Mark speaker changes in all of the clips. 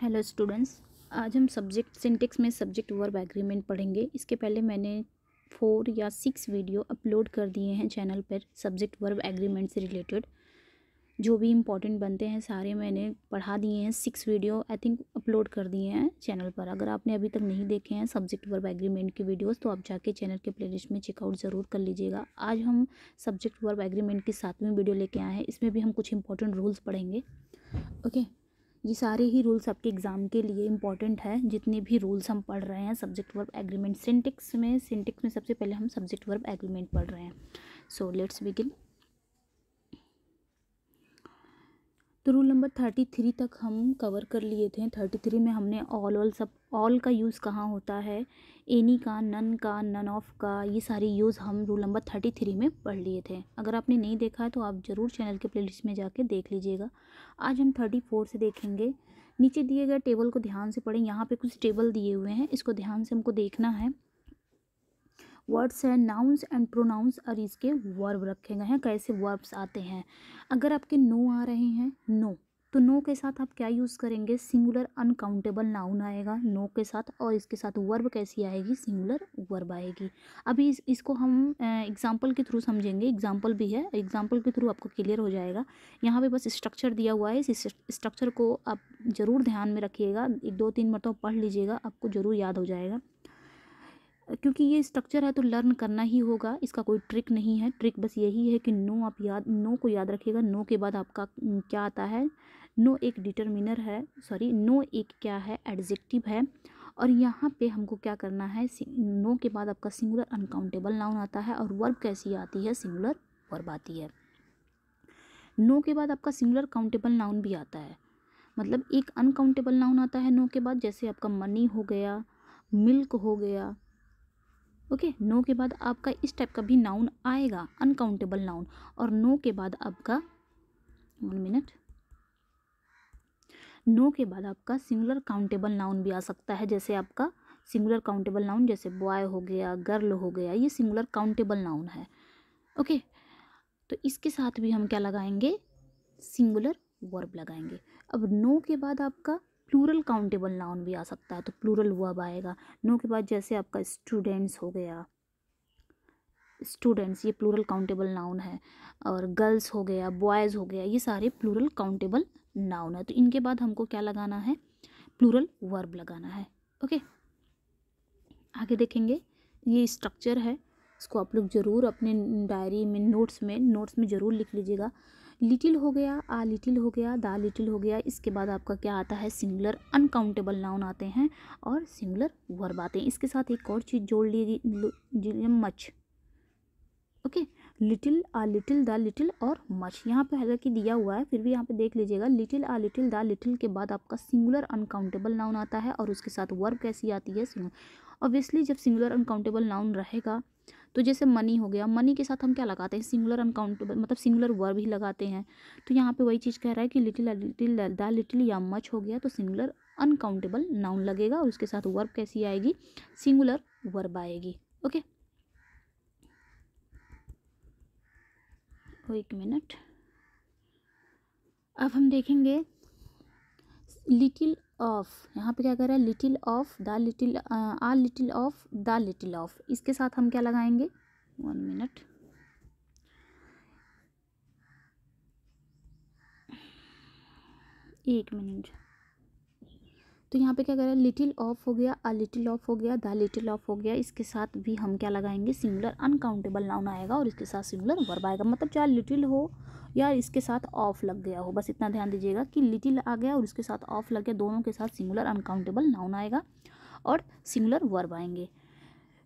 Speaker 1: Hello students आज हम subject syntax में सब्जेक्ट वर्ब एग्रीमेंट पढ़ेंगे इसके पहले मैंने फोर या सिक्स वीडियो अपलोड कर दिए हैं चैनल पर सब्जेक्ट वर्ब एग्रीमेंट से रिलेटेड जो भी इम्पोर्टेंट बनते हैं सारे मैंने पढ़ा दिए हैं six video I think upload कर दिए हैं चैनल पर अगर आपने अभी तक नहीं देखे हैं सब्जेक्ट वर्ब एग्रीमेंट की वीडियोस तो आप जाके चैनल के प्लेलिस्ट में चेकआउट ज़रूर कर लीजिएगा आज हम सब्जेक्ट वर्ब एग्रीमेंट की सातवीं वीडियो लेके आए हैं इसमें भी हम कुछ इंपॉर्टेंट रूल्स पढ़ेंगे ओके okay? ये सारे ही रूल्स आपके एग्ज़ाम के लिए इंपॉर्टेंट है जितने भी रूल्स हम पढ़ रहे हैं सब्जेक्ट वर्ब एग्रीमेंट सिंटिक्स में सिंटिक्स में सबसे पहले हम सब्जेक्ट वर्ब एग्रीमेंट पढ़ रहे हैं सो लेट्स बिगिन तो रूल नंबर थर्टी थ्री तक हम कवर कर लिए थे थर्टी थ्री में हमने ऑल ऑल सब ऑल का यूज़ कहाँ होता है एनी का नन का नन ऑफ का ये सारे यूज़ हम रूल नंबर थर्टी थ्री में पढ़ लिए थे अगर आपने नहीं देखा है तो आप ज़रूर चैनल के प्लेलिस्ट में जाके देख लीजिएगा आज हम थर्टी फोर से देखेंगे नीचे दिए गए टेबल को ध्यान से पढ़ें यहाँ पे कुछ टेबल दिए हुए हैं इसको ध्यान से हमको देखना है वर्ड्स हैं नाउन्स एंड प्रोनाउंस और इसके वर्ब रखे गए हैं कैसे वर्ब्स आते हैं अगर आपके नो आ रहे हैं नो तो नो के साथ आप क्या यूज़ करेंगे सिंगुलर अनकाउंटेबल नाउन आएगा नो के साथ और इसके साथ वर्ब कैसी आएगी सिंगुलर वर्ब आएगी अभी इस, इसको हम एग्जाम्पल के थ्रू समझेंगे एग्जाम्पल भी है एग्जाम्पल के थ्रू आपको क्लियर हो जाएगा यहाँ पे बस स्ट्रक्चर दिया हुआ है इस स्ट्रक्चर को आप ज़रूर ध्यान में रखिएगा एक दो तीन मरतब पढ़ लीजिएगा आपको ज़रूर याद हो जाएगा क्योंकि ये स्ट्रक्चर है तो लर्न करना ही होगा इसका कोई ट्रिक नहीं है ट्रिक बस यही है कि नो आप याद नो को याद रखिएगा नो के बाद आपका क्या आता है नो एक डिटर्मिनर है सॉरी नो एक क्या है एडजेक्टिव है और यहाँ पे हमको क्या करना है नो के बाद आपका सिंगुलर अनकाउंटेबल नाउन आता है और वर्ब कैसी आती है सिंगुलर वर्ब आती है नो के बाद आपका सिंगुलर काउंटेबल नाउन भी आता है मतलब एक अनकाउंटेबल नाउन आता है नो के बाद जैसे आपका मनी हो गया मिल्क हो गया ओके नो के बाद आपका इस टाइप का भी नाउन आएगा अनकाउंटेबल नाउन और नो के बाद आपका वन मिनट नो के बाद आपका सिंगुलर काउंटेबल नाउन भी आ सकता है जैसे आपका सिंगुलर काउंटेबल नाउन जैसे बॉय हो गया गर्ल हो गया ये सिंगुलर काउंटेबल नाउन है ओके तो इसके साथ भी हम क्या लगाएंगे सिंगुलर वर्ब लगाएंगे अब नो के बाद आपका प्लूरल काउंटेबल नाउन भी आ सकता है तो प्लूरल वर्ब आएगा नो के बाद जैसे आपका स्टूडेंट्स हो गया स्टूडेंट्स ये प्लूरल काउंटेबल नाउन है और गर्ल्स हो गया बॉयज़ हो गया ये सारे प्लूरल काउंटेबल नाउन है तो इनके बाद हमको क्या लगाना है प्लूरल वर्ब लगाना है ओके आगे देखेंगे ये स्ट्रक्चर है इसको आप लोग ज़रूर अपने डायरी में नोट्स में नोट्स में ज़रूर लिख लीजिएगा लिटिल हो गया आ लिटिल हो गया दा लिटिल हो गया इसके बाद आपका क्या आता है सिंगुलर अनकाउंटेबल नाउन आते हैं और सिंगुलर वर्ब आते हैं इसके साथ एक और चीज़ जोड़ लीजिए much okay little a little the little और मच यहाँ पे हालांकि दिया हुआ है फिर भी यहाँ पे देख लीजिएगा little a little the little के बाद आपका सिंगुलर अनकाउंटेबल नाउन आता है और उसके साथ वर्ब कैसी आती है ऑब्वियसली जब सिंगुलर अनकाउंटेबल नाउन रहेगा तो जैसे मनी हो गया मनी के साथ हम क्या लगाते हैं सिंगुलर अनकाउंटेबल मतलब सिंगुलर वर्ब ही लगाते हैं तो यहाँ पे वही चीज़ कह रहा है कि लिटिल लिटिल द लिटिल या मच हो गया तो सिंगुलर अनकाउंटेबल नाउन लगेगा और उसके साथ वर्ब कैसी आएगी सिंगुलर वर्ब आएगी ओके एक मिनट अब हम देखेंगे लिटिल ऑफ यहाँ पे क्या कह रहा है little of the little a little of the little of इसके साथ हम क्या लगाएंगे वन मिनट एक मिनट तो यहाँ पे क्या करें लिटिल ऑफ हो गया अ लिटिल ऑफ हो गया द लिटिल ऑफ हो गया इसके साथ भी हम क्या लगाएंगे सिमुलर अनकाउंटेबल नाउन आएगा और इसके साथ सिमुलर वर्ब आएगा मतलब चाहे लिटिल हो या इसके साथ ऑफ लग गया हो बस इतना ध्यान दीजिएगा कि लिटिल आ गया और इसके साथ ऑफ लग गया दोनों के साथ सिमुलर अनकाउंटेबल नाउन आएगा और सिमुलर वर्ब आएंगे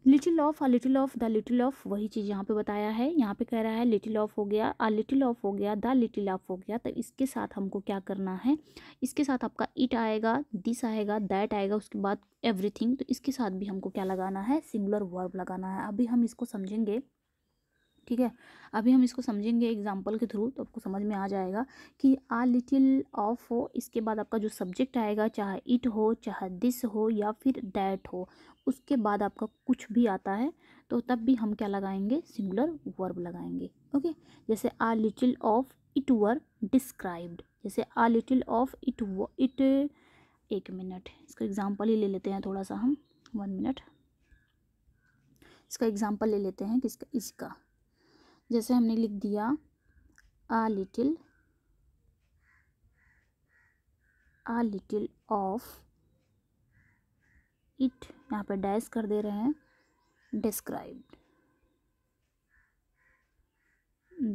Speaker 1: little of a little of the little of वही चीज़ यहाँ पे बताया है यहाँ पे कह रहा है लिटिल ऑफ हो गया अ लिटिल ऑफ हो गया द लिटिल ऑफ हो गया तो इसके साथ हमको क्या करना है इसके साथ आपका इट आएगा दिस आएगा दैट आएगा उसके बाद एवरीथिंग तो इसके साथ भी हमको क्या लगाना है सिंगुलर वर्ब लगाना है अभी हम इसको समझेंगे ठीक है अभी हम इसको समझेंगे एग्जाम्पल के थ्रू तो आपको समझ में आ जाएगा कि आ लिटिल ऑफ हो इसके बाद आपका जो सब्जेक्ट आएगा चाहे इट हो चाहे दिस हो या फिर दैट हो उसके बाद आपका कुछ भी आता है तो तब भी हम क्या लगाएंगे सिंगुलर वर्ब लगाएंगे ओके जैसे a little of it were described जैसे a little of it it एक मिनट इसका एग्ज़ाम्पल ही ले लेते हैं थोड़ा सा हम वन मिनट इसका एग्ज़ाम्पल ले लेते हैं किसका इसका जैसे हमने लिख दिया a little a little of it यहाँ पे डैश कर दे रहे हैं डिस्क्राइब्ड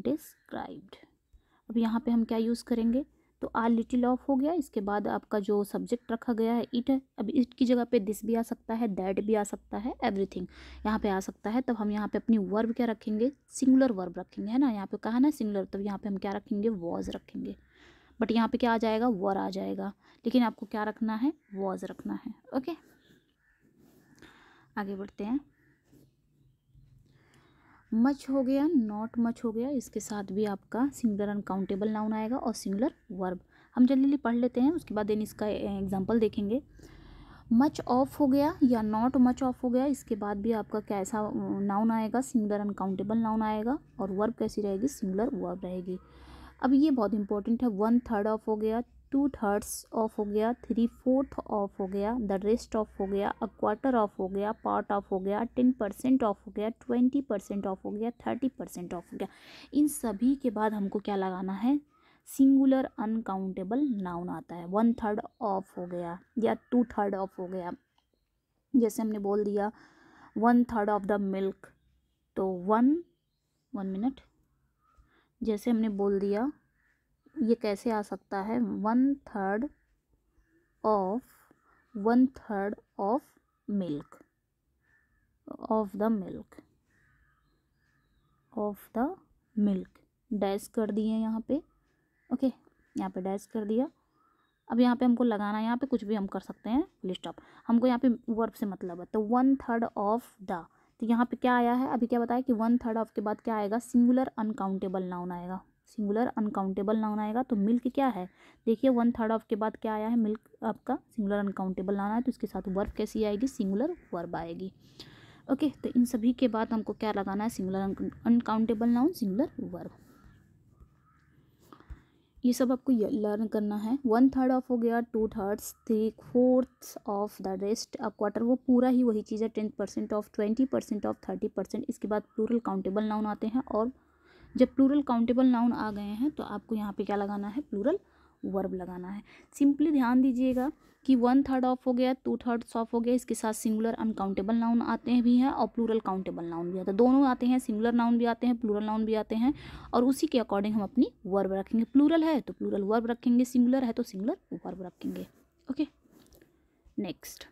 Speaker 1: डिस्क्राइब्ड अब यहाँ पे हम क्या यूज़ करेंगे तो आर लिटिल ऑफ हो गया इसके बाद आपका जो सब्जेक्ट रखा गया है इट है अब इट की जगह पे दिस भी आ सकता है दैट भी आ सकता है एवरीथिंग यहाँ पे आ सकता है तब हम यहाँ पे अपनी वर्ब क्या रखेंगे सिंगुलर वर्ब रखेंगे है ना यहाँ पे कहा ना सिंगुलर तब यहाँ पे हम क्या रखेंगे वॉज रखेंगे बट यहाँ पे क्या आ जाएगा वर आ जाएगा लेकिन आपको क्या रखना है वॉज रखना है ओके आगे बढ़ते हैं मच हो गया नॉट मच हो गया इसके साथ भी आपका सिंगुलर अनकाउंटेबल नाउन आएगा और सिंगुलर वर्ब हम जल्दी पढ़ लेते हैं उसके बाद देन इसका एग्जाम्पल देखेंगे मच ऑफ हो गया या नॉट मच ऑफ हो गया इसके बाद भी आपका कैसा नाउन आएगा सिंगुलर अनकाउंटेबल नाउन आएगा और वर्ब कैसी रहेगी सिंगुलर वर्ब रहेगी अब ये बहुत इंपॉर्टेंट है वन थर्ड ऑफ हो गया टू थर्ड्स ऑफ हो गया थ्री फोर्थ ऑफ हो गया द रेस्ट ऑफ हो गया अ क्वार्टर ऑफ हो गया पार्ट ऑफ हो गया टेन परसेंट ऑफ हो गया ट्वेंटी परसेंट ऑफ हो गया थर्टी परसेंट ऑफ हो गया इन सभी के बाद हमको क्या लगाना है सिंगुलर अनकाउंटेबल नाउन आता है वन थर्ड ऑफ हो गया या टू थर्ड ऑफ हो गया जैसे हमने बोल दिया one third of the milk तो वन वन मिनट जैसे हमने बोल दिया ये कैसे आ सकता है one third of one third of milk of the milk of the milk dash कर दिए यहाँ पे ओके यहाँ पे डैश कर दिया अब यहाँ पे हमको लगाना है यहाँ पे कुछ भी हम कर सकते हैं लिस्ट ऑफ हमको यहाँ पे वर्ब से मतलब है तो वन थर्ड ऑफ द तो यहाँ पे क्या आया है अभी क्या बताया कि वन थर्ड ऑफ के बाद क्या आएगा सिंगुलर अनकाउंटेबल नाउन आएगा सिंगुलर अनकाउंटेबल नाउन आएगा तो मिल्क क्या है देखिए वन थर्ड ऑफ के बाद क्या आया है मिल्क आपका सिंगुलर अनकाउंटेबल नाउन आया तो इसके साथ वर्ब कैसी आएगी सिंगुलर वर्ब आएगी ओके तो इन सभी के बाद हमको क्या लगाना है singular uncountable noun singular verb ये सब आपको लर्न करना है वन थर्ड ऑफ हो गया two thirds three fourth of the rest a quarter वो पूरा ही वही चीज़ है ten percent of twenty percent of thirty percent इसके बाद प्लूरल काउंटेबल नाउन आते हैं और जब प्लूरल काउंटेबल नाउन आ गए हैं तो आपको यहाँ पे क्या लगाना है प्लूरल वर्ब लगाना है सिंपली ध्यान दीजिएगा कि वन थर्ड ऑफ हो गया टू थर्ड ऑफ हो गया इसके साथ सिंगुलर अनकाउंटेबल नाउन आते हैं भी हैं और प्लूरल काउंटेबल नाउन भी आते हैं दोनों आते हैं सिंगुलर नाउन भी आते हैं प्लूरल नाउन भी आते हैं और उसी के अकॉर्डिंग हम अपनी वर्ब रखेंगे प्लूरल है तो प्लूरल वर्ब रखेंगे सिंगुलर है तो सिंगुलर वर्ब रखेंगे ओके नेक्स्ट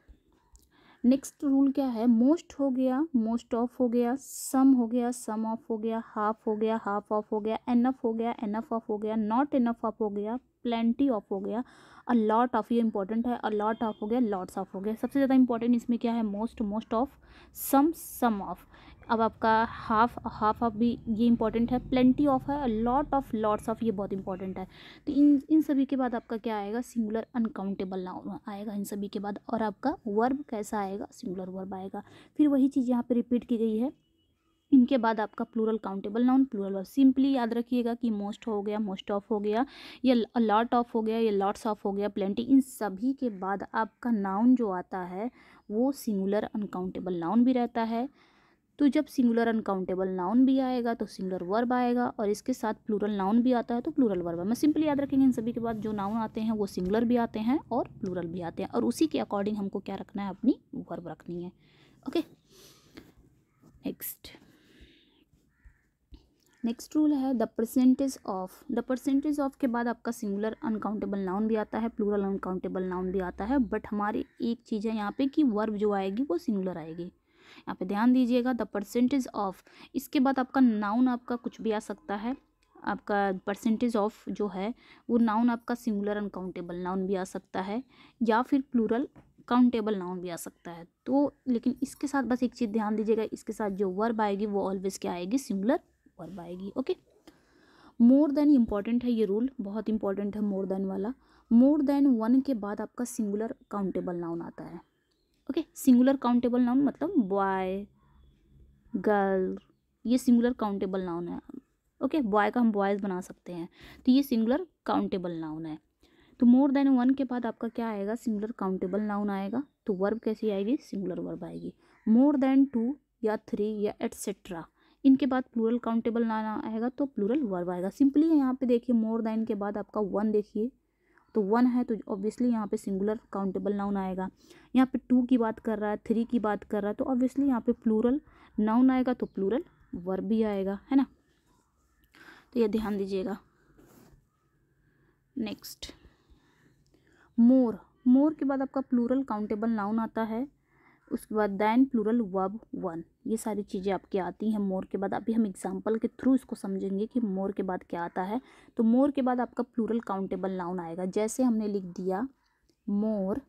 Speaker 1: नेक्स्ट रूल क्या है मोस्ट हो गया मोस्ट ऑफ हो गया सम हो गया सम ऑफ हो गया हाफ हो गया हाफ ऑफ हो गया एनफ हो गया एनफ ऑफ हो गया नॉट एनफ ऑफ हो गया प्लेंटी ऑफ हो गया अ लॉट ऑफ ये इंपॉर्टेंट है अ लॉट ऑफ हो गया लॉट्स ऑफ हो गया सबसे ज़्यादा इंपॉर्टेंट इसमें क्या है most most of some some of अब आपका हाफ हाफ ऑफ भी ये इंपॉर्टेंट है प्लेंटी ऑफ है लॉट ऑफ लॉट्स ऑफ ये बहुत इंपॉर्टेंट है तो इन इन सभी के बाद आपका क्या आएगा सिंगुलर अनकाउंटेबल नाउन आएगा इन सभी के बाद और आपका वर्ब कैसा आएगा सिंगुलर वर्ब आएगा फिर वही चीज़ यहाँ पर रिपीट की गई है इनके बाद आपका plural countable noun plural verb simply याद रखिएगा कि मोस्ट हो गया मोस्ट ऑफ हो गया या लॉट ऑफ हो गया या लॉट्स ऑफ हो गया प्लेंटी इन सभी के बाद आपका नाउन जो आता है वो सिंगुलर अनकाउंटेबल नाउन भी रहता है तो जब सिंगुलर अनकाउंटेबल नाउन भी आएगा तो सिंगुलर वर्ब आएगा और इसके साथ प्लूरल नाउन भी आता है तो प्लूरल वर्ब है मैं सिंपली याद रखेंगे इन सभी के बाद जो नाउन आते हैं वो सिंगुलर भी आते हैं और प्लूरल भी आते हैं और उसी के अकॉर्डिंग हमको क्या रखना है अपनी वर्ब रखनी है ओके नेक्स्ट नेक्स्ट रूल है the percentage of the percentage of के बाद आपका सिंगुलर अनकाउंटेबल नाउन भी आता है प्लूरल अनकाउंटेबल नाउन भी आता है बट हमारी एक चीज़ है यहाँ पे कि वर्ब जो आएगी वो सिंगुलर आएगी यहाँ पे ध्यान दीजिएगा द परसेंटेज ऑफ इसके बाद आपका नाउन आपका कुछ भी आ सकता है आपका परसेंटेज ऑफ जो है वो नाउन आपका सिंगुलर अनकाउंटेबल नाउन भी आ सकता है या फिर प्लूरल काउंटेबल नाउन भी आ सकता है तो लेकिन इसके साथ बस एक चीज़ ध्यान दीजिएगा इसके साथ जो वर्ब आएगी वो ऑलवेज क्या आएगी सिंगुलर वर्ब आएगी ओके मोर देन इम्पॉर्टेंट है ये रूल बहुत इंपॉर्टेंट है मोर देन वाला मोर देन वन के बाद आपका सिंगुलर काउंटेबल नाउन आता है ओके सिंगुलर काउंटेबल नाउन मतलब बॉय गर्ल ये सिंगुलर काउंटेबल नाउन है ओके okay, बॉय का हम बॉयज़ बना सकते हैं तो ये सिंगुलर काउंटेबल नाउन है तो मोर देन वन के बाद आपका क्या आएगा सिंगुलर काउंटेबल नाउन आएगा तो वर्ब कैसी आएगी सिंगुलर वर्ब आएगी मोर देन टू या थ्री या एट्सेट्रा इनके बाद प्लूरल काउंटेबल नाउन आएगा तो प्लूरल वर्ब आएगा सिंपली यहाँ पे देखिए मोर देन के बाद आपका वन देखिए तो वन है तो ऑब्वियसली यहाँ पे सिंगुलर काउंटेबल नाउन आएगा यहाँ पे टू की बात कर रहा है थ्री की बात कर रहा है तो ऑब्वियसली यहाँ पे प्लूरल नाउन आएगा तो प्लूरल वर्ब भी आएगा है ना तो यह ध्यान दीजिएगा नेक्स्ट मोर मोर के बाद आपका प्लूरल काउंटेबल नाउन आता है उसके बाद दैन प्लूरल वब वन ये सारी चीज़ें आपकी आती हैं मोर के बाद अभी हम एग्जाम्पल के थ्रू इसको समझेंगे कि मोर के बाद क्या आता है तो मोर के बाद आपका प्लूरल काउंटेबल नाउन आएगा जैसे हमने लिख दिया more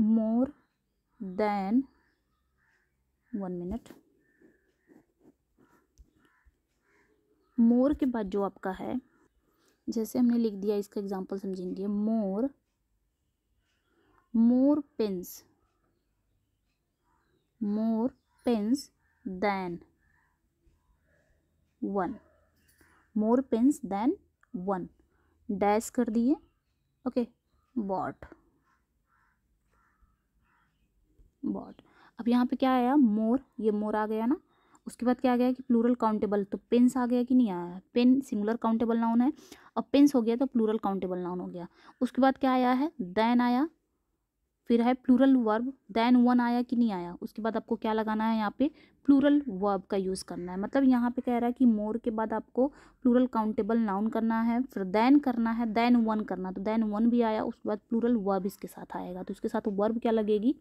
Speaker 1: more than one minute more के बाद जो आपका है जैसे हमने लिख दिया इसका एग्जाम्पल समझेंगे more more pins more pins than one more pens than one dash कर दिए ओके बॉट बॉट अब यहाँ पे क्या आया मोर ये मोर आ गया ना उसके बाद क्या आ गया कि प्लूरल काउंटेबल तो पेन्स आ गया कि नहीं आया पेन सिंगुलर काउंटेबल नाउन है अब पेन्स हो गया तो प्लूरल काउंटेबल नाउन हो गया उसके बाद क्या आया है देन आया फिर है प्लूरल वर्ब देन वन आया कि नहीं आया उसके बाद आपको क्या लगाना है यहाँ पे प्लूरल वर्ब का यूज़ करना है मतलब यहाँ पे कह रहा है कि मोर के बाद आपको प्लूरल काउंटेबल नाउन करना है फिर देन करना है देन वन करना तो देन वन भी आया उसके बाद प्लूरल वर्ब इसके साथ आएगा तो इसके साथ वर्ब क्या लगेगी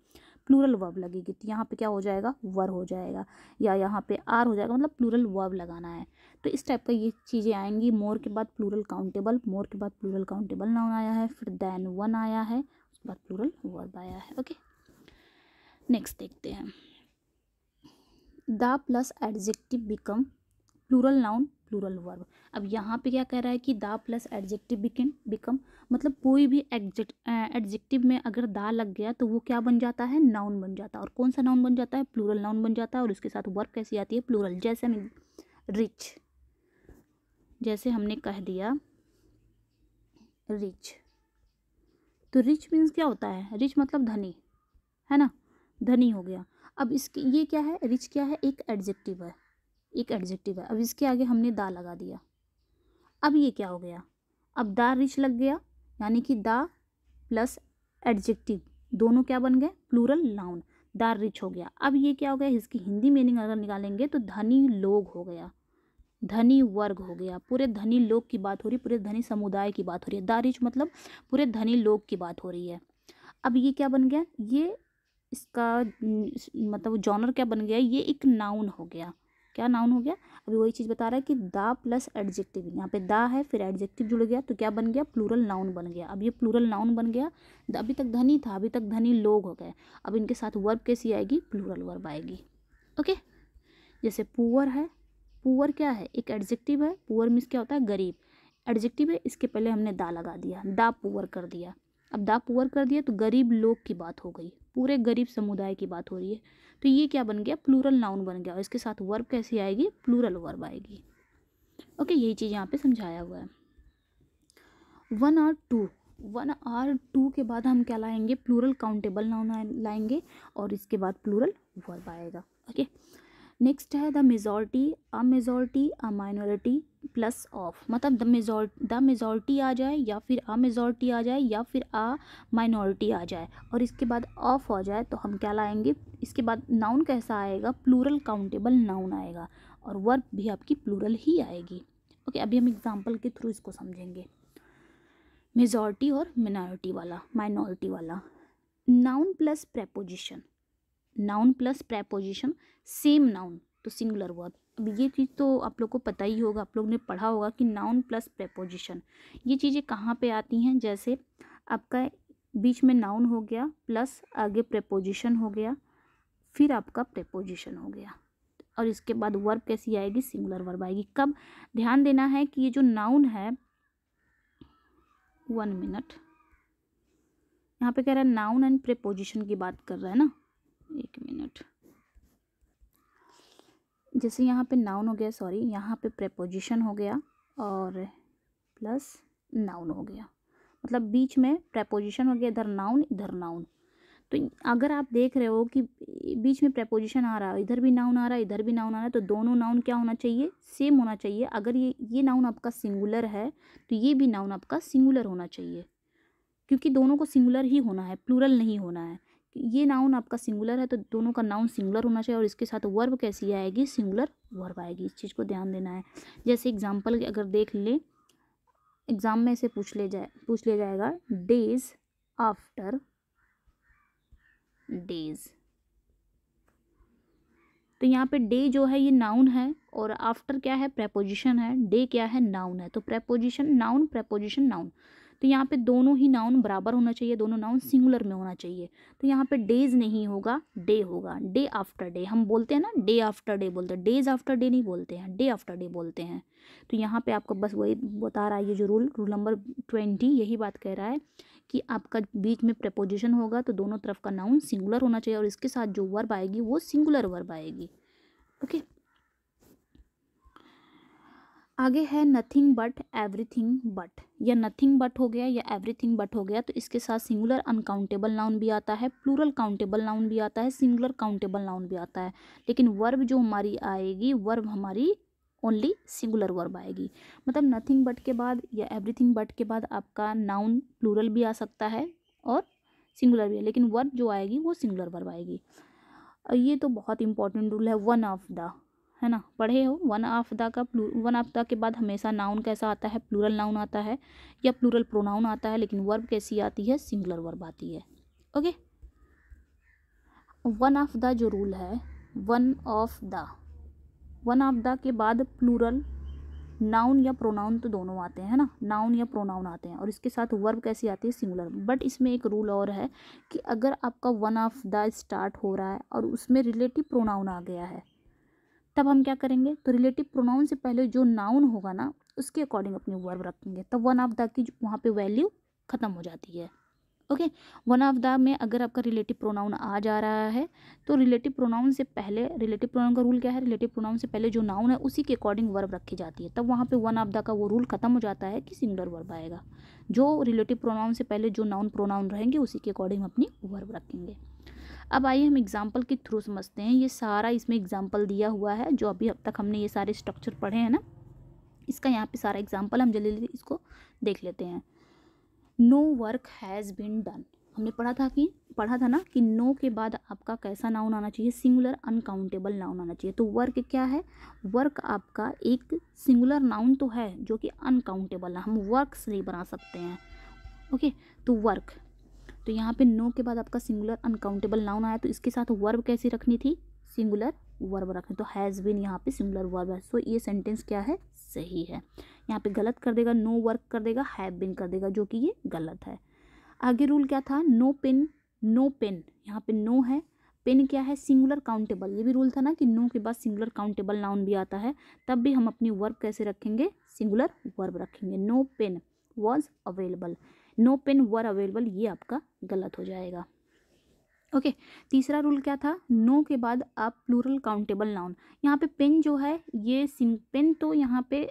Speaker 1: प्लूरल वर्ब लगेगी तो यहाँ पे क्या हो जाएगा वर हो जाएगा या यहाँ पे आर हो जाएगा मतलब प्लूरल वर्ब लगाना है तो इस टाइप का ये चीज़ें आएंगी मोर के बाद प्लूरल काउंटेबल मोर के बाद प्लूरल काउंटेबल नाउन आया है फिर देन वन आया है उसके बाद प्लूरल वर्ब आया है ओके नेक्स्ट देखते हैं the plus adjective become plural noun plural verb अब यहाँ पे क्या कह रहा है कि दा प्लस एडजेक्टिव बिकम बिकम मतलब कोई भी एडजेक्टिव में अगर दा लग गया तो वो क्या बन जाता है नाउन बन जाता है और कौन सा नाउन बन जाता है प्लूरल नाउन बन जाता है और उसके साथ वर्ब कैसी आती है प्लूरल जैसे हम रिच जैसे हमने कह दिया रिच तो रिच मीन्स क्या होता है रिच मतलब धनी है ना धनी हो गया अब इसके ये क्या है रिच क्या है एक एडजेक्टिव है एक एडजेक्टिव है अब इसके आगे हमने दा लगा दिया अब ये क्या हो गया अब दा रिच लग गया यानी कि दा प्लस एडजेक्टिव दोनों क्या बन गए प्लूरल नाउन दा रिच हो गया अब ये क्या हो गया इसकी हिंदी मीनिंग अगर निकालेंगे तो धनी लोग हो गया धनी वर्ग हो गया पूरे धनी लोग की बात हो रही है पूरे धनी समुदाय की बात हो रही है दारिज मतलब पूरे धनी लोग की बात हो रही है अब ये क्या बन गया ये इसका मतलब जॉनर क्या बन गया ये एक नाउन हो गया क्या नाउन हो गया अभी वही चीज़ बता रहा है कि दा प्लस एडजेक्टिव यहाँ पे दा है फिर एडजेक्टिव जुड़ गया तो क्या बन गया प्लूरल नाउन बन गया अब ये प्लूरल नाउन बन गया अभी तक धनी था अभी तक धनी लोग हो गए अब इनके साथ वर्ब कैसी आएगी प्लूरल वर्ब आएगी ओके जैसे पुअर है पुअर क्या है एक एडजेक्टिव है पुअर मीन्स क्या होता है गरीब एडजेक्टिव है इसके पहले हमने दा लगा दिया दा पुअर कर दिया अब दा पुअर कर दिया तो गरीब लोग की बात हो गई पूरे गरीब समुदाय की बात हो रही है तो ये क्या बन गया प्लूरल नाउन बन गया और इसके साथ वर्ब कैसी आएगी प्लूरल वर्ब आएगी ओके यही चीज़ यहाँ पे समझाया हुआ है one or two one or two के बाद हम क्या लाएंगे प्लूरल काउंटेबल नाउन लाएंगे और इसके बाद प्लूरल वर्ब आएगा ओके नेक्स्ट है the majority a majority a minority plus of मतलब द मेजोर द मेजोरिटी आ जाए या फिर अ मेजोरिटी आ जाए या फिर अ माइनॉरिटी आ जाए और इसके बाद ऑफ आ जाए तो हम क्या लाएंगे इसके बाद नाउन कैसा आएगा प्लूरल काउंटेबल नाउन आएगा और वर्ब भी आपकी प्लूरल ही आएगी ओके अभी हम एग्ज़ाम्पल के थ्रू इसको समझेंगे मेजॉरिटी और मिनॉरिटी वाला माइनॉरिटी वाला noun plus preposition noun plus preposition same noun तो सिंगुलर वर्ब अब ये चीज़ तो आप लोग को पता ही होगा आप लोग ने पढ़ा होगा कि नाउन प्लस प्रेपोजिशन ये चीज़ें कहाँ पे आती हैं जैसे आपका बीच में नाउन हो गया प्लस आगे प्रेपोजिशन हो गया फिर आपका प्रेपोजिशन हो गया और इसके बाद वर्ब कैसी आएगी सिंगुलर वर्ब आएगी कब ध्यान देना है कि ये जो नाउन है वन मिनट यहाँ पे कह रहा है नाउन एंड प्रेपोजिशन की बात कर रहा है ना एक मिनट जैसे यहाँ पे नाउन हो गया सॉरी यहाँ पे प्रेपोजिशन हो गया और प्लस नाउन हो गया मतलब बीच में प्रेपोजिशन हो गया इधर नाउन इधर नाउन तो अगर आप देख रहे हो कि बीच में प्रेपोजिशन आ रहा है इधर भी नाउन आ रहा है इधर भी नाउन आ रहा है तो दोनों नाउन क्या होना चाहिए सेम होना चाहिए अगर ये ये नाउन आपका सिंगुलर है तो ये भी नाउन आपका सिंगुलर होना चाहिए क्योंकि दोनों को सिंगुलर ही होना है प्लूरल नहीं होना है ये नाउन आपका सिंगुलर है तो दोनों का नाउन सिंगुलर होना चाहिए और इसके साथ वर्ब कैसी आएगी सिंगुलर वर्ब आएगी इस चीज़ को ध्यान देना है जैसे एग्जाम्पल अगर देख ले एग्ज़ाम में से पूछ ले जाए पूछ लिया जाएगा डेज आफ्टर डेज तो यहाँ पे डे जो है ये नाउन है और आफ्टर क्या है प्रेपोजिशन है डे क्या है नाउन है तो प्रेपोजिशन नाउन प्रेपोजिशन नाउन तो यहाँ पे दोनों ही नाउन बराबर होना चाहिए दोनों नाउन सिंगुलर में होना चाहिए तो यहाँ पे डेज नहीं होगा डे होगा डे आफ्टर डे हम बोलते हैं ना डे आफ्टर डे बोलते हैं डेज आफ्टर डे नहीं बोलते हैं डे आफ्टर डे बोलते हैं तो यहाँ पे आपको बस वही बता रहा है ये जो रूल रूल नंबर ट्वेंटी यही बात कह रहा है कि आपका बीच में प्रपोजिशन होगा तो दोनों तरफ का नाउन सिंगुलर होना चाहिए और इसके साथ जो वर्ब आएगी वो सिंगुलर वर्ब आएगी ओके okay? आगे है नथिंग बट एवरीथिंग बट या नथिंग बट हो गया या एवरीथिंग बट हो गया तो इसके साथ सिंगुलर अनकाउंटेबल नाउन भी आता है प्लूरल काउंटेबल नाउन भी आता है सिंगुलर काउंटेबल नाउन भी आता है लेकिन वर्ब जो हमारी आएगी वर्ब हमारी ओनली सिंगुलर वर्ब आएगी मतलब नथिंग बट के बाद या एवरीथिंग बट के बाद आपका नाउन प्लूरल भी आ सकता है और सिंगुलर भी है लेकिन वर्ब जो आएगी वो सिंगुलर वर्ब आएगी ये तो बहुत इंपॉर्टेंट रूल है वन ऑफ द है ना पढ़े हो वन ऑफ द का वन ऑफ द के बाद हमेशा नाउन कैसा आता है प्लूरल नाउन आता है या प्लूरल प्रोनाउन आता है लेकिन वर्ब कैसी आती है सिंगुलर वर्ब आती है ओके वन ऑफ द जो रूल है one of the one of the के बाद प्लूरल नाउन या प्रोनाउन तो दोनों आते हैं ना नाउन या प्रोनाउन आते हैं और इसके साथ वर्ब कैसी आती है सिंगुलर बट इसमें एक रूल और है कि अगर आपका वन ऑफ द स्टार्ट हो रहा है और उसमें रिलेटिव प्रोनाउन आ गया है तब हम क्या करेंगे तो रिलेटिव प्रोनाउन से पहले जो नाउन होगा ना उसके अकॉर्डिंग अपने वर्ब रखेंगे तब वन ऑफ द की वहाँ पे वैल्यू ख़त्म हो जाती है ओके वन ऑफ द में अगर आपका रिलेटिव प्रोनाउन आ जा रहा है तो रिलेटिव प्रोनाउन से पहले रिलेटिव प्रोनाउन का रूल क्या है रिलेटिव प्रोनाउन से पहले जो नाउन है उसी के अकॉर्डिंग वर्ब रखी जाती है तब वहाँ पे वन ऑफ द का वो रूल ख़त्म हो जाता है कि सिंगुलर वर्ब आएगा जो रिलेटिव प्रोनाउन से पहले जो नाउन प्रोनाउन रहेंगे उसी के अकॉर्डिंग अपनी वर्ब रखेंगे अब आइए हम एग्जाम्पल के थ्रू समझते हैं ये सारा इसमें एग्जाम्पल दिया हुआ है जो अभी अब तक हमने ये सारे स्ट्रक्चर पढ़े हैं ना इसका यहाँ पे सारा एग्जाम्पल हम जल्दी जल्दी इसको देख लेते हैं no work has been done हमने पढ़ा था कि पढ़ा था ना कि नो के बाद आपका कैसा नाउन आना चाहिए सिंगुलर अनकाउंटेबल नाउन आना चाहिए तो वर्क क्या है वर्क आपका एक सिंगुलर नाउन तो है जो कि अनकाउंटेबल है हम वर्क से नहीं बना सकते हैं ओके तो वर्क तो यहाँ पे नो के बाद आपका सिंगुलर अनकाउंटेबल नाउन आया तो इसके साथ वर्ब कैसी रखनी थी सिंगुलर वर्ब रखनी तो हैज़ बिन यहाँ पे सिंगुलर वर्ब है सो so, ये सेंटेंस क्या है सही है यहाँ पे गलत कर देगा नो वर्क कर देगा हैव बिन कर देगा जो कि ये गलत है आगे रूल क्या था नो पेन नो पेन यहाँ पे नो है पेन क्या है सिंगुलर काउंटेबल ये भी रूल था ना कि नो के बाद सिंगुलर काउंटेबल नाउन भी आता है तब भी हम अपनी वर्ब कैसे रखेंगे सिंगुलर वर्ब रखेंगे no pen was available no pen were available ये आपका गलत हो जाएगा ओके okay, तीसरा रूल क्या था नो के बाद आप प्लूरल काउंटेबल नाउन यहाँ पे पेन जो है ये पिन पेन तो यहाँ पे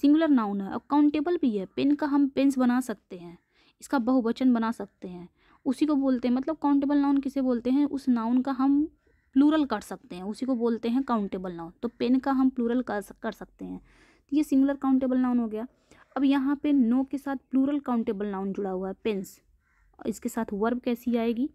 Speaker 1: सिंगुलर नाउन है और काउंटेबल भी है पेन का हम पिन बना सकते हैं इसका बहुवचन बना सकते हैं उसी को बोलते हैं मतलब काउंटेबल नाउन किसे बोलते हैं उस नाउन का हम प्लूरल कर सकते हैं उसी को बोलते हैं काउंटेबल नाउन तो पेन का हम प्लूरल कर सकते हैं तो ये सिंगुलर काउंटेबल नाउन हो गया अब यहाँ पे नो के साथ प्लूरल काउंटेबल नाउन जुड़ा हुआ है पेंस इसके साथ वर्ब कैसी आएगी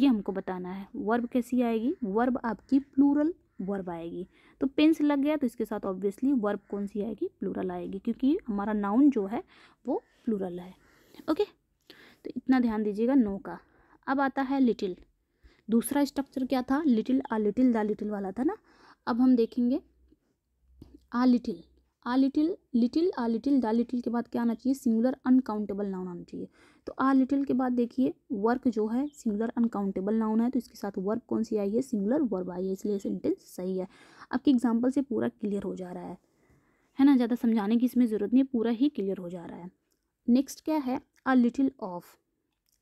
Speaker 1: ये हमको बताना है वर्ब कैसी आएगी वर्ब आपकी प्लूरल वर्ब आएगी तो पेंस लग गया तो इसके साथ ऑब्वियसली वर्ब कौन सी आएगी प्लूरल आएगी क्योंकि हमारा नाउन जो है वो प्लूरल है ओके तो इतना ध्यान दीजिएगा नो का अब आता है लिटिल दूसरा स्ट्रक्चर क्या था little a little the little वाला था ना अब हम देखेंगे a little a little little a little the little के बाद क्या आना चाहिए सिंगुलर अनकाउंटेबल नाउन आना चाहिए तो आ लिटिल के बाद देखिए वर्क जो है सिंगुलर अनकाउंटेबल नाउन है तो इसके साथ वर्क कौन सी आई है सिंगुलर वर्ब आई है इसलिए सेंटेंस सही है आपके एग्जाम्पल से पूरा क्लियर हो जा रहा है है ना ज़्यादा समझाने की इसमें ज़रूरत नहीं पूरा ही क्लियर हो जा रहा है नेक्स्ट क्या है a little of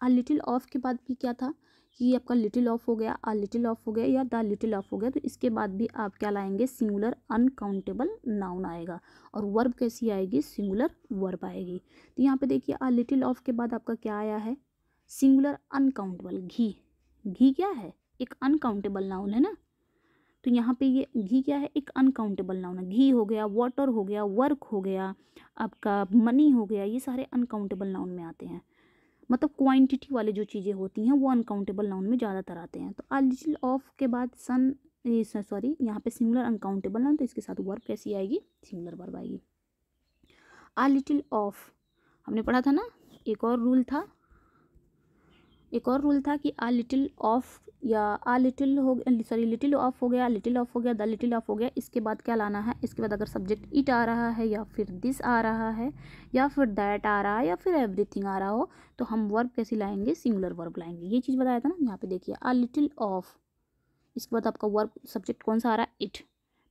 Speaker 1: a little of के बाद भी क्या था ये आपका लिटिल ऑफ हो गया आ लिटिल ऑफ हो गया या द लिटिल ऑफ हो गया तो इसके बाद भी आप क्या लाएंगे सिंगुलर अनकाउंटेबल नाउन आएगा और वर्ब कैसी आएगी सिंगुलर वर्ब आएगी तो यहाँ पे देखिए आ लिटिल ऑफ के बाद आपका क्या आया है सिंगुलर अनकाउंटेबल घी घी क्या है एक अनकाउंटेबल नाउन है ना तो यहाँ पे ये घी क्या है एक अनकाउंटेबल नाउन है घी हो गया वाटर हो गया वर्क हो गया आपका मनी हो गया ये सारे अनकाउंटेबल नाउन में आते हैं मतलब क्वांटिटी वाले जो चीज़ें होती हैं वो अनकाउंटेबल नाउन में ज़्यादातर आते हैं तो अ लिटिल ऑफ के बाद सन सॉरी यहाँ पे सिंगुलर अनकाउंटेबल नाउन तो इसके साथ वर्ब कैसी आएगी सिंगुलर वर्ब आएगी अ लिटिल ऑफ हमने पढ़ा था ना एक और रूल था एक और रूल था कि आ लिटिल ऑफ या आ लिटिल हो सॉरी लिटिल ऑफ हो गया लिटिल ऑफ हो गया द लिटिल ऑफ हो गया इसके बाद क्या लाना है इसके बाद अगर सब्जेक्ट इट आ रहा है या फिर दिस आ रहा है या फिर दैट आ रहा है या फिर एवरीथिंग आ रहा हो तो हम वर्ब कैसे लाएंगे सिंगुलर वर्ब लाएंगे ये चीज़ बताया था ना यहाँ पे देखिए आ लिटिल ऑफ इसके बाद आपका वर्ब सब्जेक्ट कौन सा आ रहा है इट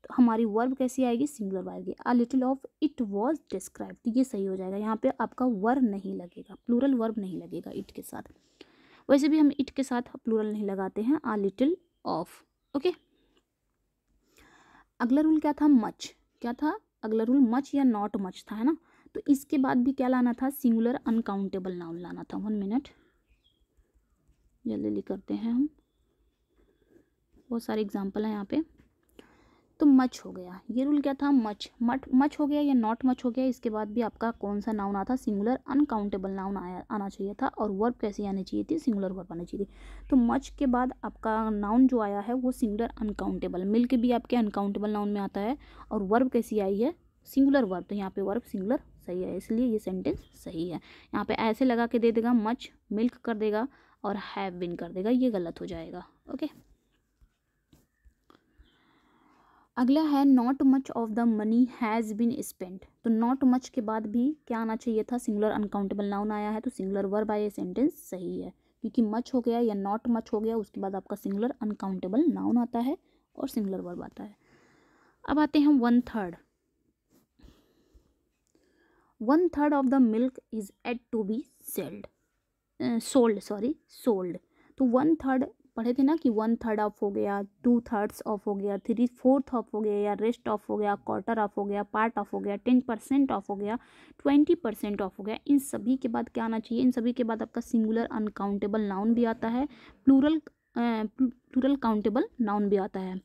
Speaker 1: तो हमारी वर्ब कैसी आएगी सिंगुलर आएगी a little of it was describe ये सही हो जाएगा यहाँ पर आपका वर्ब नहीं लगेगा प्लूरल वर्ब नहीं लगेगा इट के साथ वैसे भी हम इट के साथ प्लूरल नहीं लगाते हैं आ लिटिल ऑफ ओके अगला रूल क्या था मच क्या था अगला रूल मच या नॉट मच था है ना तो इसके बाद भी क्या लाना था सिंगुलर अनकाउंटेबल नाउन लाना था वन मिनट जल्दी करते हैं हम बहुत सारे एग्जाम्पल हैं यहाँ पे तो मच हो गया ये रूल क्या था मच मट मच हो गया या नॉट मच हो गया इसके बाद भी आपका कौन सा नाउन आता सिंगुलर अनकाउंटेबल नाउन आया आना चाहिए था और वर्ब कैसी आनी चाहिए थी सिंगुलर वर्ब आनी चाहिए थी तो मच के बाद आपका नाउन जो आया है वो सिंगुलर अनकाउंटेबल मिल के भी आपके अनकाउंटेबल नाउन में आता है और वर्ब कैसी आई है सिंगुलर वर्ब तो यहाँ पे वर्ब सिंगुलर सही है इसलिए ये सेंटेंस सही है यहाँ पे ऐसे लगा के दे देगा मच मिल्क कर देगा और हैव बिन कर देगा ये गलत हो जाएगा ओके अगला है not much of the money has been spent तो नॉट मच के बाद भी क्या आना चाहिए था सिंगुलर अनकाउंटेबल नाउन आया है तो सिंगुलर वर्ब आया सेंटेंस सही है क्योंकि मच हो गया या नॉट मच हो गया उसके बाद आपका सिंगुलर अनकाउंटेबल नाउन आता है और सिंगुलर वर्ब आता है अब आते हैं one third one third of the milk is at to be selled sold sorry sold तो वन थर्ड पढ़े थे ना कि वन थर्ड ऑफ हो गया टू थर्ड्स ऑफ हो गया थ्री फोर्थ ऑफ हो गया या रेस्ट ऑफ हो गया क्वार्टर ऑफ हो गया पार्ट ऑफ हो गया टेन परसेंट ऑफ हो गया ट्वेंटी परसेंट ऑफ हो गया इन सभी के बाद क्या आना चाहिए इन सभी के बाद आपका सिंगुलर अनकाउंटेबल नाउन भी आता है प्लूरल प्लूरल काउंटेबल नाउन भी आता है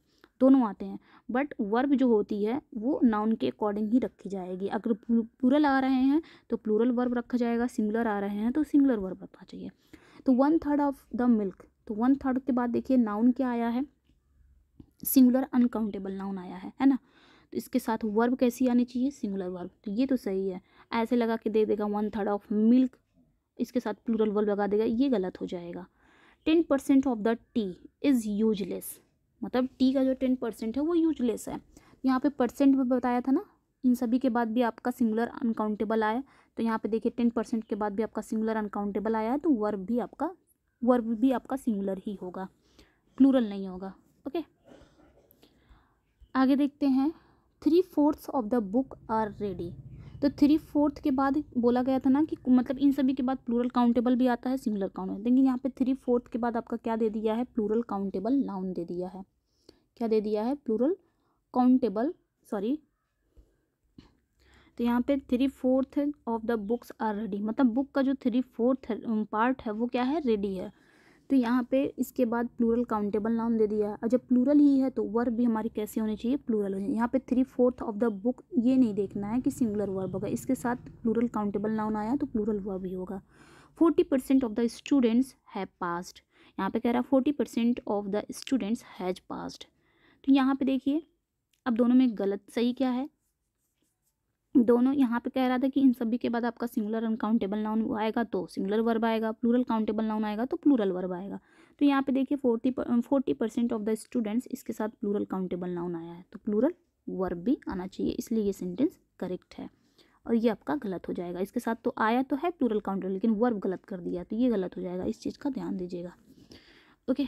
Speaker 1: दोनों आते हैं बट वर्ब जो होती है वो नाउन के अकॉर्डिंग ही रखी जाएगी अगर प्लूरल आ रहे हैं तो प्लूरल वर्ब रखा जाएगा सिंगुलर आ रहे हैं तो सिंगुलर वर्ब रखना चाहिए तो one third of the milk तो वन थर्ड के बाद देखिए नाउन क्या आया है सिंगुलर अनकाउंटेबल नाउन आया है है ना तो इसके साथ वर्ब कैसी आनी चाहिए सिंगुलर वर्ब तो ये तो सही है ऐसे लगा के दे देगा वन थर्ड ऑफ मिल्क इसके साथ प्लूरल वर्ब लगा देगा ये गलत हो जाएगा ten percent of the tea is useless मतलब टी का जो टेन परसेंट है वो यूजलेस है यहाँ पे परसेंट भी बताया था ना इन सभी के बाद भी आपका सिंगुलर अनकाउंटेबल आया तो यहाँ पे देखिए टेन परसेंट के बाद भी आपका सिंगुलर अनकाउंटेबल आया है तो वर्ब भी आपका वर्ब भी आपका सिंगुलर ही होगा प्लूरल नहीं होगा ओके आगे देखते हैं three fourths of the book are ready तो थ्री फोर्थ के बाद बोला गया था ना कि मतलब इन सभी के बाद प्लूरल काउंटेबल भी आता है सिंगुलर काउंटेबल देखिए यहाँ पे थ्री फोर्थ के बाद आपका क्या दे दिया है प्लूरल काउंटेबल नाउन दे दिया है क्या दे दिया है प्लूरल काउंटेबल सॉरी तो यहाँ पे three fourth of the books are ready मतलब बुक का जो थ्री फोर्थ पार्ट है वो क्या है रेडी है तो यहाँ पे इसके बाद प्लूरल काउंटेबल नाउन दे दिया है और जब प्लूरल ही है तो वर्ब भी हमारी कैसे होनी चाहिए प्लूरल होनी चाहिए यहाँ पे three fourth of the book ये नहीं देखना है कि सिंगुलर वर्ब होगा इसके साथ प्लूरल काउंटेबल नाउन आया तो प्लूरल वर्ब ही होगा forty percent of the students have passed यहाँ पे कह रहा है forty percent of the students has passed तो यहाँ पे देखिए अब दोनों में गलत सही क्या है दोनों यहाँ पे कह रहा था कि इन सभी के बाद आपका सिंगुलर अनकाउंटेबल नाउन आएगा तो सिंगुलर वर्ब आएगा प्लूरल काउंटेबल नाउन आएगा तो प्लूरल वर्ब आएगा तो यहाँ पे देखिए forty forty percent of the students इसके साथ प्लूरल काउंटेबल नाउन आया है तो प्लूरल वर्ब भी आना चाहिए इसलिए ये सेंटेंस करेक्ट है और ये आपका गलत हो जाएगा इसके साथ तो आया तो है प्लूरल काउंटेबल लेकिन वर्ब गलत कर दिया तो ये गलत हो जाएगा इस चीज़ का ध्यान दीजिएगा ओके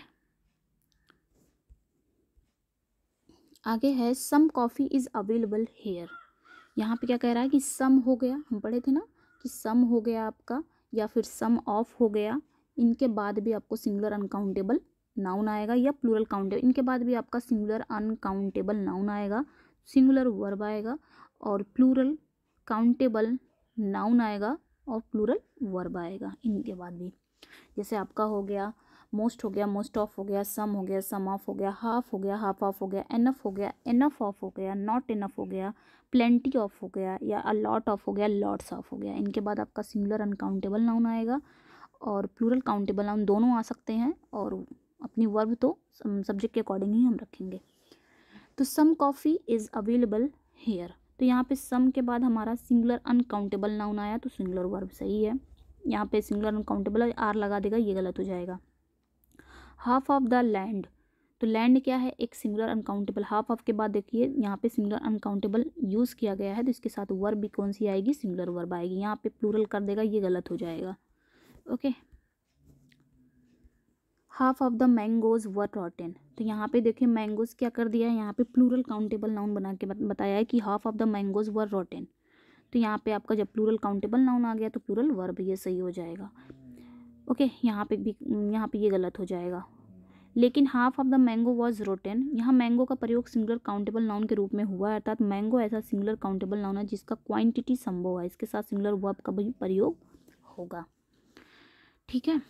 Speaker 1: आगे है some coffee is available here यहाँ पे क्या कह रहा है कि सम हो गया हम पढ़े थे ना कि सम हो गया आपका या फिर सम ऑफ हो गया इनके बाद भी आपको सिंगुलर अनकाउंटेबल नाउन आएगा या प्लूरल काउंटेबल इनके बाद भी आपका सिंगुलर अनकाउंटेबल नाउन आएगा सिंगुलर वर्ब आएगा और प्लूरल काउंटेबल नाउन आएगा और प्लूरल वर्ब आएगा इनके बाद भी जैसे आपका हो गया मोस्ट हो गया मोस्ट ऑफ हो गया सम हो गया सम ऑफ हो गया हाफ हो गया हाफ ऑफ हो गया एनफ हो गया एनफ ऑफ हो गया नॉट एनफ हो गया प्लेंटी ऑफ हो गया या अ लॉट ऑफ हो गया लॉट्स ऑफ हो गया इनके बाद आपका सिंगुलर अनकाउंटेबल नाउन आएगा और प्लूरल काउंटेबल नाउन दोनों आ सकते हैं और अपनी वर्ब तो सब्जेक्ट के अकॉर्डिंग ही हम रखेंगे तो some coffee is available here तो यहाँ पे सम के बाद हमारा सिंगुलर अनकाउंटेबल नाउन आया तो सिंगुलर वर्ब सही है यहाँ पे सिंगुलर अनकाउंटेबल आर लगा देगा ये गलत हो जाएगा हाफ ऑफ द लैंड तो लैंड क्या है एक सिंगुलर अनकाउंटेबल हाफ ऑफ के बाद देखिए यहाँ पे सिंगुलर अनकाउंटेबल यूज़ किया गया है तो इसके साथ वर्ब भी कौन सी आएगी सिंगुलर वर्ब आएगी यहाँ पे प्लूरल कर देगा ये गलत हो जाएगा okay half of the mangoes were rotten तो यहाँ पे देखिए मैंगोज क्या कर दिया है यहाँ पे प्लूरल काउंटेबल नाउन बना के बताया है कि half of the mangoes were rotten तो यहाँ पे आपका जब प्लूरल काउंटेबल नाउन आ गया तो प्लूरल वर्ब ये सही हो जाएगा ओके यहाँ पे भी यहाँ पे ये गलत हो जाएगा लेकिन half of the mango was rotten यहाँ मैंगो का प्रयोग सिंगुलर काउंटेबल नाउन के रूप में हुआ है अर्थात मैंगो ऐसा सिंगुलर काउंटेबल नाउन है जिसका क्वांटिटी संभव है इसके साथ सिंगुलर वर्ब का भी प्रयोग होगा ठीक है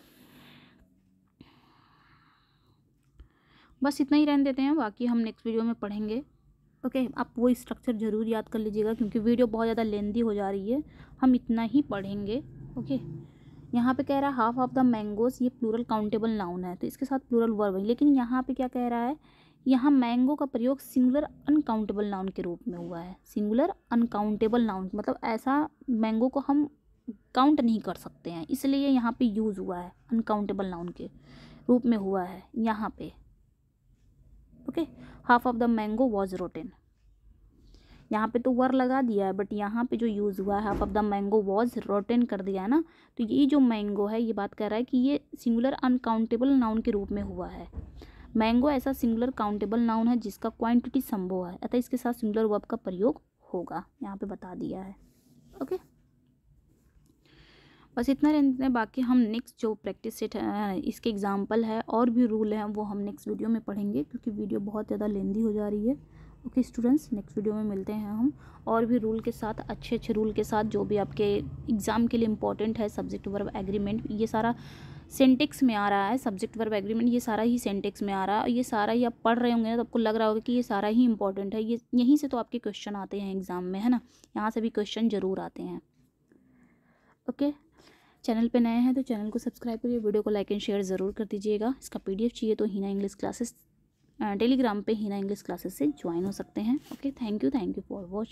Speaker 1: बस इतना ही रहने देते हैं बाकी हम नेक्स्ट वीडियो में पढ़ेंगे ओके okay, आप वो स्ट्रक्चर ज़रूर याद कर लीजिएगा क्योंकि वीडियो बहुत ज़्यादा लेंदी हो जा रही है हम इतना ही पढ़ेंगे ओके okay? यहाँ पे कह रहा है हाफ ऑफ द मैंगोज ये प्लूरल काउंटेबल नाउन है तो इसके साथ प्लूरल वर्ब है लेकिन यहाँ पे क्या कह रहा है यहाँ मैंगो का प्रयोग सिंगुलर अनकाउंटेबल नाउन के रूप में हुआ है सिंगुलर अनकाउंटेबल नाउन मतलब ऐसा मैंगो को हम काउंट नहीं कर सकते हैं इसलिए यहाँ पे यूज़ हुआ है अनकाउंटेबल नाउन के रूप में हुआ है यहाँ पे okay half of the mango was rotten यहाँ पे तो वर लगा दिया है बट यहाँ पे जो यूज़ हुआ है of the mango was rotten कर दिया है ना तो ये जो मैंगो है ये बात कर रहा है कि ये सिंगुलर अनकाउंटेबल नाउन के रूप में हुआ है मैंगो ऐसा सिंगुलर काउंटेबल नाउन है जिसका क्वांटिटी संभव है अतः इसके साथ सिंगुलर वर्ब का प्रयोग होगा यहाँ पे बता दिया है ओके बस इतना रहते हैं बाकी हम नेक्स्ट जो प्रैक्टिस सेट है इसके एग्जाम्पल है और भी रूल हैं वो हम नेक्स्ट वीडियो में पढ़ेंगे क्योंकि वीडियो बहुत ज़्यादा लेंदी हो जा रही है ओके स्टूडेंट्स नेक्स्ट वीडियो में मिलते हैं हम और भी रूल के साथ अच्छे अच्छे रूल के साथ जो भी आपके एग्ज़ाम के लिए इंपॉर्टेंट है सब्जेक्ट वर्ब एग्रीमेंट ये सारा सेंटेक्स में आ रहा है सब्जेक्ट वर्ब एग्रीमेंट ये सारा ही सेंटेक्स में आ रहा है और ये सारा ही आप पढ़ रहे होंगे ना तो आपको लग रहा होगा कि ये सारा ही इंपॉर्टेंट है ये यहीं से तो आपके क्वेश्चन आते हैं एग्ज़ाम में है ना यहाँ से भी क्वेश्चन ज़रूर आते हैं ओके चैनल पे नए हैं तो चैनल को सब्सक्राइब करिए वीडियो को लाइक एंड शेयर ज़रूर कर दीजिएगा इसका पीडीएफ चाहिए तो हीना इंग्लिश क्लासेस टेलीग्राम पे हीना इंग्लिश क्लासेस से ज्वाइन हो सकते हैं okay thank you thank you for watching